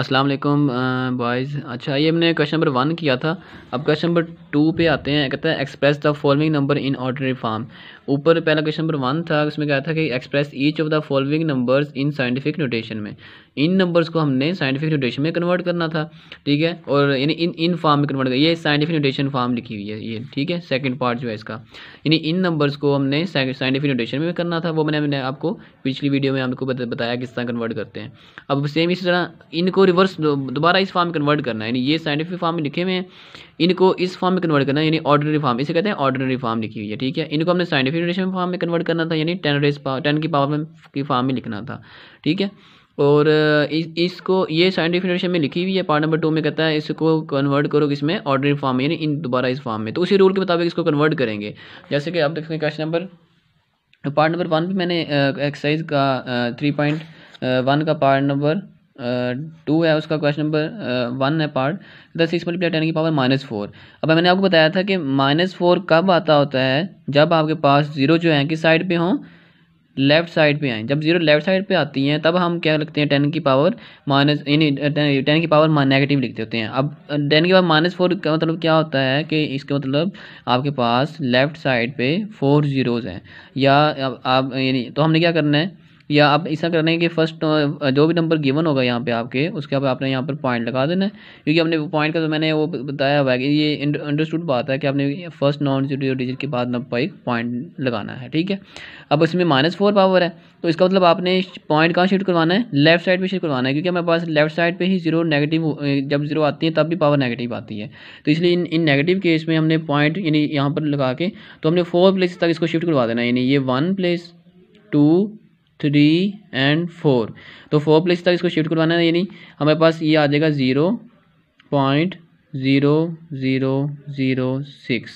अस्सलाम वालेकुम बॉयज़ अच्छा ये हमने क्वेश्चन नंबर वन किया था अब क्वेश्चन नंबर टू पे आते हैं कहते हैं express the following number in ordinary form ऊपर पहला क्वेश्चन नंबर वन था उसमें क्या था कि express each of the following numbers in scientific notation में इन नंबर्स को हमने साइंटिफिक नोटेशन में कन्वर्ट करना था ठीक है और यानी इन इन फॉर्म में कन्वर्ट कर ये साइंटिफिक नोटेशन फॉर्म लिखी हुई है ये ठीक है सेकंड पार्ट जो है इसका यानी इन नंबर्स को हमने साइंटिफिक नोटेशन में करना था वो मैंने मैंने आपको पिछली वीडियो में आपको बताया किस तरह कन्वर्ट करते हैं अब सेम इसी तरह इनको रिवर्स दोबारा इस फॉर्म में कन्वर्ट करना है यानी ये साइंटिफिक फॉर्म में लिखे हुए हैं इनको इस फॉर्म में कन्वर्ट करना है यानी ऑर्डनरी फॉर्म इसे कहते हैं ऑर्डनरी फॉर्म लिखी हुई है ठीक है इनको हमने साइंटिफिक डेफिनेशन फॉर्म में कन्वर्ट करना था यानी टेन रेज पावर टेन की पावर में की फॉर्म में लिखना था ठीक है और इस इसको ये साइन डेफिनेशन में लिखी हुई है पार्ट नंबर टू में कहता है इसको कन्वर्ट करो इसमें ऑर्डनरी फॉर्म यानी इन दोबारा इस फॉर्म में तो उसी रूल के मुताबिक इसको कन्वर्ट करेंगे जैसे कि आप देखेंगे question number part number one भी मैंने एक्सरसाइज का थ्री पॉइंट वन का पार्ट नंबर टू है उसका क्वेश्चन नंबर वन है part the six multiply ten की पावर माइनस फोर अब मैंने आपको बताया था कि माइनस फोर कब आता होता है जब आपके पास जीरो जो है किस साइड पे हों लेफ़्ट साइड पे आए जब जीरो लेफ़्ट साइड पे आती हैं तब हम क्या लिखते हैं टेन की पावर माइनस यानी टेन की पावर नेगेटिव लिखते होते हैं अब टेन की पावर माइनस फोर का मतलब क्या होता है कि इसका मतलब आपके पास लेफ़्ट साइड पे फोर ज़ीरोज़ हैं या अब आप यानी तो हमने क्या करना है या आप ऐसा करना है कि फर्स्ट जो भी नंबर गिवन होगा यहाँ पे आपके उसके आप आपने यहाँ पर पॉइंट लगा देना है क्योंकि आपने पॉइंट का तो मैंने वो बताया हुआ है कि ये अंडरस्टूड बात है कि आपने फर्स्ट नॉन जीरो डिजिट के बाद नंबर एक पॉइंट लगाना है ठीक है अब इसमें माइनस फोर पावर है तो इसका मतलब आपने पॉइंट कहाँ शिफ्ट करवाना है लेफ्ट साइड पर शिफ्ट करवाना है क्योंकि हमारे पास लेफ्ट साइड पर ही जीरो नेगेटिव जब जीरो आती है तब भी पावर नेगेटिव आती है तो इसलिए इन इन नेगेटिव केस में हमने पॉइंट यानी यहाँ पर लगा के तो हमने फोर प्लेस तक इसको शिफ्ट करवा देना है यानी ये one place two three and four तो फोर प्लेस तक इसको शिफ्ट करवाना है यानी हमारे पास ये आ जाएगा zero point zero zero zero six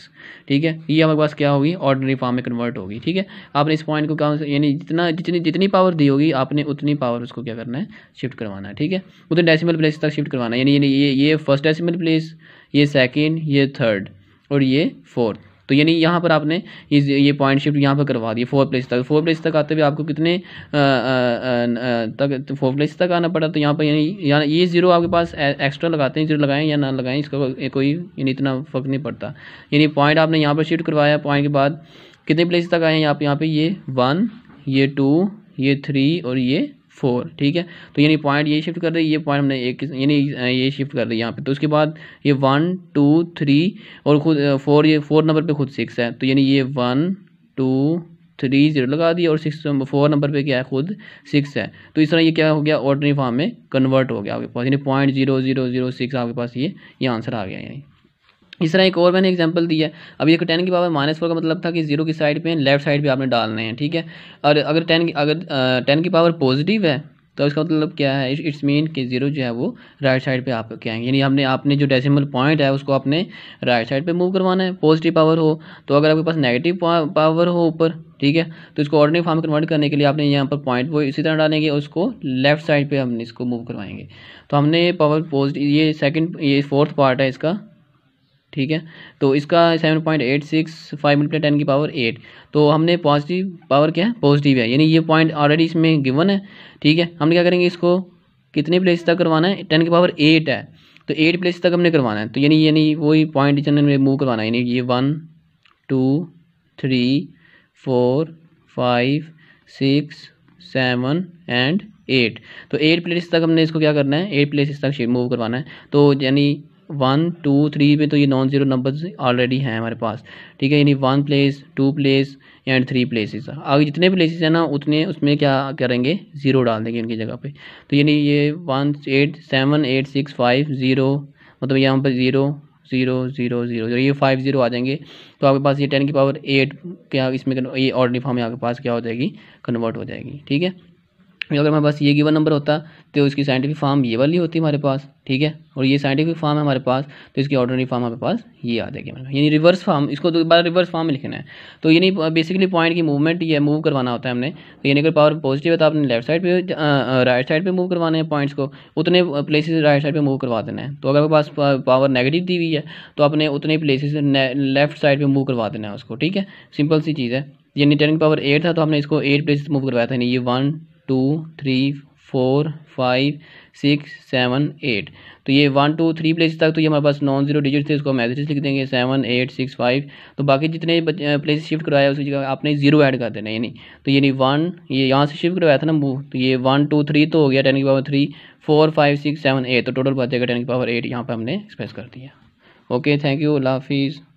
ठीक है ये हमारे पास क्या होगी ऑर्डनरी फॉर्म में कन्वर्ट होगी ठीक है आपने इस पॉइंट को क्या यानी जितना जितनी जितनी पावर दी होगी आपने उतनी पावर उसको क्या करना है शिफ्ट करवाना है ठीक है उतने डेसिमल प्लेस तक शिफ्ट करवाना है यानी ये ये फर्स्ट डेसिमल प्लेस ये सेकेंड ये थर्ड और ये फोर्थ तो यानी यहाँ पर आपने इस ये पॉइंट शिफ्ट यहाँ पर करवा दिया फोर प्लेस तक फोर प्लेस तक आते हुए आपको कितने तक फोर तो प्लेस तक आना पड़ा तो यहाँ पर यानी यहाँ ये ज़ीरो आपके पास एक्स्ट्रा लगाते हैं ज़ीरो लगाएं या ना लगाएं इसका कोई यानी इतना फ़र्क नहीं पड़ता यानी पॉइंट आपने यहाँ पर शिफ्ट करवाया पॉइंट के बाद कितने प्लेस तक आए हैं आप यहाँ पर ये वन ये टू ये थ्री और ये फोर ठीक है तो यानी पॉइंट ये शिफ्ट कर दी ये पॉइंट हमने एक यानी ये शिफ्ट कर दिया यहाँ पे तो उसके बाद ये वन टू थ्री और खुद फोर ये फोर नंबर पे खुद सिक्स है तो यानी ये वन टू थ्री जीरो लगा दिया और सिक्स फोर नंबर पे क्या है खुद सिक्स है तो इस तरह ये क्या हो गया ऑर्डनरी फॉर्म में कन्वर्ट हो गया आपके पास यानी point zero zero zero six आपके पास ये ये आंसर आ गया यानी इस तरह एक और मैंने एग्जांपल दिया है अभी एक टेन की पावर माइनस फोर का मतलब था कि जीरो की साइड पे लेफ्ट साइड पे आपने डालने हैं ठीक है और अगर टेन अगर टेन की पावर पॉजिटिव है तो इसका मतलब क्या है इट्स मीन कि जीरो जो है वो राइट साइड पे क्या आएंगे यानी आपने आपने जो डेसिमल पॉइंट है उसको आपने राइट साइड पे मूव करवाना है पॉजिटिव पावर हो तो अगर आपके पास नेगेटिव पावर हो ऊपर ठीक है तो इसको ऑर्डिनरी फॉर्म कन्वर्ट करने के लिए आपने यहाँ पर पॉइंट वो इसी तरह डालेंगे और उसको लेफ्ट साइड पर हम इसको मूव करवाएंगे तो हमने पावर पॉजिटिव ये सेकेंड ये फोर्थ पार्ट है इसका ठीक है तो इसका seven point eight six five minute ten की पावर एट तो हमने पॉजिटिव पावर क्या है पॉजिटिव है यानी ये पॉइंट ऑलरेडी इसमें गिवन है ठीक है हमने क्या करेंगे इसको कितने प्लेस तक करवाना है टेन की पावर एट है तो एट प्लेस तक हमने करवाना है तो यानी यानी वही पॉइंट जिन्होंने मूव करवाना है यानी ये one two three four five six seven and eight तो एट प्लेस तक हमने इसको क्या करना है एट प्लेस तक मूव करवाना है तो यानी वन टू थ्री पे तो ये नॉन ज़ीरो नंबर्स ऑलरेडी हैं हमारे पास ठीक है यानी one place two place and three places आगे जितने प्लेसेस हैं ना उतने उसमें क्या करेंगे ज़ीरो डाल देंगे उनकी जगह पे तो यानी ये one eight seven eight six five zero मतलब यहाँ पर ज़ीरो ज़ीरो ज़ीरो ज़ीरो ये फाइव ज़ीरो आ जाएंगे तो आपके पास ये टेन की पावर एट क्या इसमें ये ऑर्डनी फॉर्म में आपके पास क्या हो जाएगी कन्वर्ट हो जाएगी ठीक है अगर हमारे पास ये गिवन नंबर होता तो उसकी साइंटिफिक फॉर्म ये वाली होती हमारे पास ठीक है और ये साइंटिफिक फॉर्म है हमारे पास तो इसकी ऑर्डनरी फॉर्म हमारे पास ये आ जाएगी मैंने यानी रिवर्स फॉर्म इसको दोबारा रिवर्स फॉर्म में लिखना है तो यानी बेसिकली पॉइंट की मूवमेंट ये मूव करवाना होता है हमने तो यानी अगर पावर पॉजिटिव है तो आपने लेफ्ट साइड पर राइट साइड पर मूव करवाने हैं पॉइंट्स को उतने प्लेसेज राइट साइड पर मूव करवा देना है तो अगर आपके पास पावर नेगेटिव दी हुई है तो आपने उतने प्लेसेज लेफ्ट साइड पर मूव करवा देना है उसको ठीक है सिंपल सी चीज़ है यानी टेन पावर एट था तो हमने इसको एट प्लेसेस मूव करवाया था यानी ये one two three four five six seven eight तो ये वन टू थ्री प्लेस तक तो ये हमारे पास नॉन जीरो डिजिट थे इसको हम लिख देंगे सेवन एट सिक्स फाइव तो बाकी जितने प्लेस शिफ्ट करवाया उसकी जगह आपने जीरो ऐड कर देना यानी तो यानी वन ये यहाँ से शिफ्ट करवाया था ना वो तो ये वन टू थ्री तो हो गया टेन की power three four five six seven eight तो टोटल बच जाएगा टेन की पावर एट यहाँ पर हमने एक्सप्रेस कर दिया ओके थैंक यू अल्लाह हाफिज़